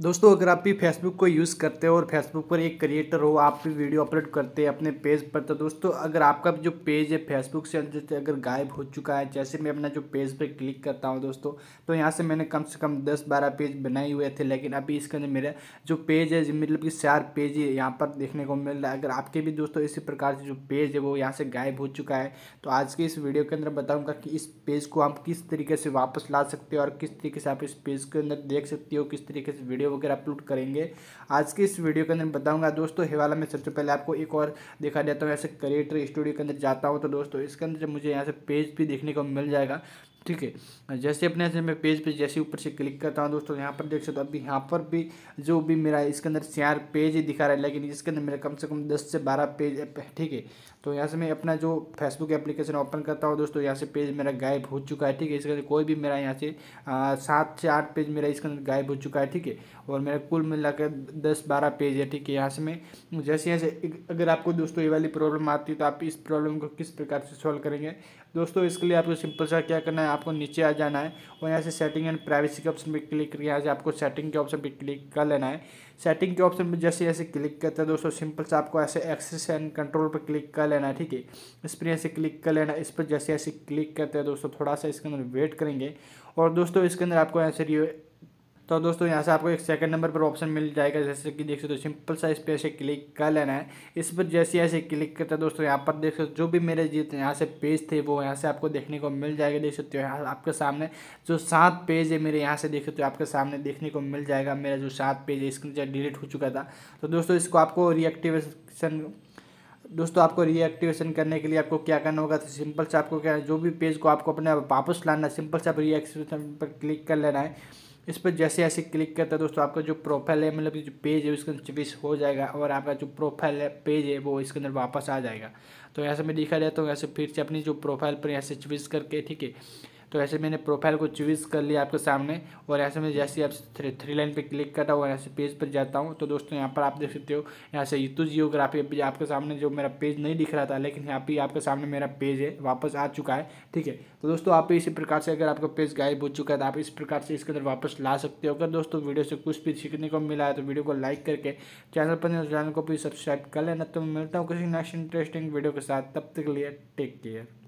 दोस्तों अगर आप भी फेसबुक को यूज़ करते हो और फेसबुक पर एक क्रिएटर हो आप भी वीडियो अपलोड करते हैं अपने पेज पर तो दोस्तों अगर आपका जो पेज है फेसबुक से अगर गायब हो चुका है जैसे मैं अपना जो पेज पर क्लिक करता हूं दोस्तों तो यहां से मैंने कम से कम दस बारह पेज बनाए हुए थे लेकिन अभी इसके अंदर मेरा जो पेज है मतलब कि चार पेज ही यहाँ पर देखने को मिल रहा है अगर आपके भी दोस्तों इसी प्रकार से जो पेज है वो यहाँ से गायब हो चुका है तो आज के इस वीडियो के अंदर बताऊँगा कि इस पेज को आप किस तरीके से वापस ला सकते हो और किस तरीके से आप इस पेज के अंदर देख सकते हो किस तरीके से वीडियो वीडियो वगैरह अपलोड करेंगे आज के इस वीडियो के अंदर बताऊंगा दोस्तों हिवाला में सबसे पहले आपको एक और दिखा देता हूँ ऐसे क्रिएटर स्टूडियो के अंदर जाता हूँ तो दोस्तों इसके अंदर जब मुझे यहाँ से पेज भी देखने को मिल जाएगा ठीक है जैसे अपने से मैं पेज पे जैसे ऊपर से क्लिक करता हूँ दोस्तों यहाँ पर देख सकते हो अभी यहाँ पर भी जो भी मेरा इसके अंदर चार पेज ही दिखा रहा है लेकिन इसके अंदर मेरा कम से कम दस से बारह पेज ठीक है तो यहाँ से मैं अपना जो फेसबुक एप्लीकेशन ओपन करता हूँ दोस्तों यहाँ से पेज मेरा गायब हो चुका है ठीक है इसके अंदर कोई भी मेरा यहाँ से सात से आठ पेज मेरा इसके अंदर गायब हो चुका है ठीक है और मेरा कुल मिला कर दस बारह पेज है ठीक है यहाँ से मैं जैसे यहाँ से अगर आपको दोस्तों ये वाली प्रॉब्लम आती है तो आप इस प्रॉब्लम को किस प्रकार से सॉल्व करेंगे दोस्तों इसके लिए आपको सिंपल सा क्या करना है आपको नीचे आ जाना है और यहाँ से सेटिंग एंड प्राइवेसी के ऑप्शन पर क्लिक करके यहाँ से आपको सेटिंग के ऑप्शन पर क्लिक कर लेना है सेटिंग के ऑप्शन पर जैसे जैसे क्लिक करते हैं दोस्तों सिंपल से आपको ऐसे एक्सेस एंड कंट्रोल पर क्लिक कर लेना है ठीक है इस पर ऐसे क्लिक कर लेना इस पर जैसे ऐसे क्लिक करते हैं दोस्तों थोड़ा सा इसके अंदर वेट करेंगे और दोस्तों इसके अंदर आपको ऐसे तो दोस्तों यहाँ से आपको एक सेकंड नंबर पर ऑप्शन मिल जाएगा जैसे कि देख सकते हो सिंपल सा इस पर ऐसे क्लिक कर लेना है इस पर जैसे ऐसे क्लिक करते हैं दोस्तों यहाँ पर देख सकते हो जो भी मेरे जीत यहाँ से पेज थे वो यहाँ से आपको देखने को मिल जाएगा देख सकते हो यहाँ आपके सामने जो सात पेज है मेरे यहाँ से देख सकते हो आपके सामने देखने को मिल जाएगा मेरा जो सात पेज है स्क्रीन चार डिलीट हो चुका था तो दोस्तों इसको आपको रिएक्टिवेशन दोस्तों आपको रीएक्टिवेशन करने के लिए आपको क्या करना होगा तो सिंपल से आपको क्या जो भी पेज को आपको अपने वापस लाना है सिंपल से आप रीएक्टिवेशन पर क्लिक कर लेना है इस पर जैसे ऐसे क्लिक करते हैं दोस्तों आपका जो प्रोफाइल है मतलब जो पेज है उसके अंदर चविस हो जाएगा और आपका जो प्रोफाइल है पेज है वो इसके अंदर वापस आ जाएगा तो ऐसे मैं लिखा रहता तो हूँ ऐसे फिर से अपनी जो प्रोफाइल पर यहाँ से चविस करके ठीक है तो ऐसे मैंने प्रोफाइल को चूज़ कर लिया आपके सामने और ऐसे में जैसे आप थ्री थ्री लाइन पे क्लिक करता हूँ ऐसे पेज पर जाता हूँ तो दोस्तों यहाँ पर आप देख सकते हो यहाँ से यूतु जियोग्राफी आपके सामने जो मेरा पेज नहीं दिख रहा था लेकिन यहाँ पे आपके सामने मेरा पेज है वापस आ चुका है ठीक है तो दोस्तों आप इसी प्रकार से अगर आपका पेज गायब हो चुका है तो आप इस प्रकार से इसके अंदर वापस ला सकते हो अगर दोस्तों वीडियो से कुछ भी सीखने को मिला है तो वीडियो को लाइक करके चैनल पर चैनल तो को भी सब्सक्राइब कर लेना तो मिलता हूँ किसी नेक्स्ट इंटरेस्टिंग वीडियो के साथ तब तक के लिए टेक केयर